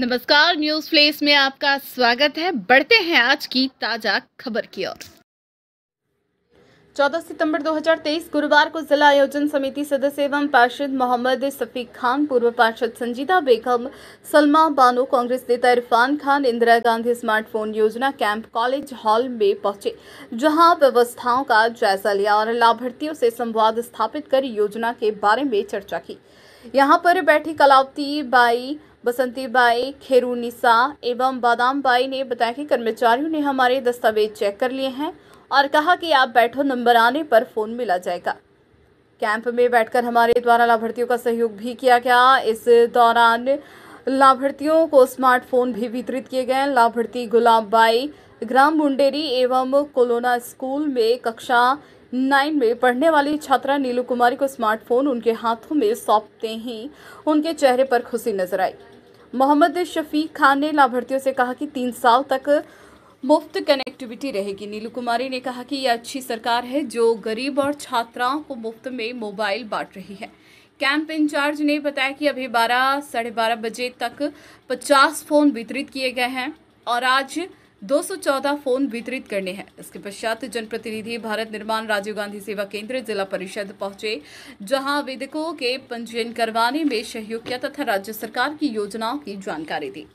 नमस्कार news place में आपका स्वागत है बढ़ते हैं आज की ताजा खबर की ओर 14 सितंबर 2023 गुरुवार को जिला आयोजन समिति सदस्य एवं पार्षद मोहम्मद सफीक खान पूर्व पार्षद संजीदा बेगम सलमा बानो कांग्रेस नेता इरफान खान इंदिरा गांधी स्मार्टफोन योजना कैंप कॉलेज हॉल में पहुंचे जहां व्यवस्थाओं का जायजा लिया और लाभार्थियों से संवाद स्थापित कर योजना के बारे में चर्चा की यहाँ पर बैठी कलावती बाई खेरू निशा एवं बाई ने बताया कि कर्मचारियों ने हमारे दस्तावेज चेक कर लिए हैं और कहा कि आप बैठो नंबर आने पर फ़ोन मिला जाएगा कैंप में बैठकर हमारे द्वारा लाभार्थियों का सहयोग भी किया गया इस दौरान लाभार्थियों को स्मार्टफोन भी वितरित किए गए लाभार्थी गुलाब बाई ग्राम मुंडेरी एवं कोलोना स्कूल में कक्षा नाइन में पढ़ने वाली छात्रा नीलू कुमारी को स्मार्टफोन उनके हाथों में सौंपते ही उनके चेहरे पर खुशी नजर आई मोहम्मद शफीक खान ने लाभार्थियों से कहा कि तीन साल तक मुफ्त कनेक्टिविटी रहेगी नीलू कुमारी ने कहा कि यह अच्छी सरकार है जो गरीब और छात्राओं को मुफ्त में मोबाइल बांट रही है कैंप इंचार्ज ने बताया कि अभी बारह साढ़े बारह बजे तक पचास फ़ोन वितरित किए गए हैं और आज 214 फोन वितरित करने हैं इसके पश्चात जनप्रतिनिधि भारत निर्माण राजीव गांधी सेवा केंद्र जिला परिषद पहुंचे जहां आवेदकों के पंजीयन करवाने में सहयोग किया तथा राज्य सरकार की योजनाओं की जानकारी दी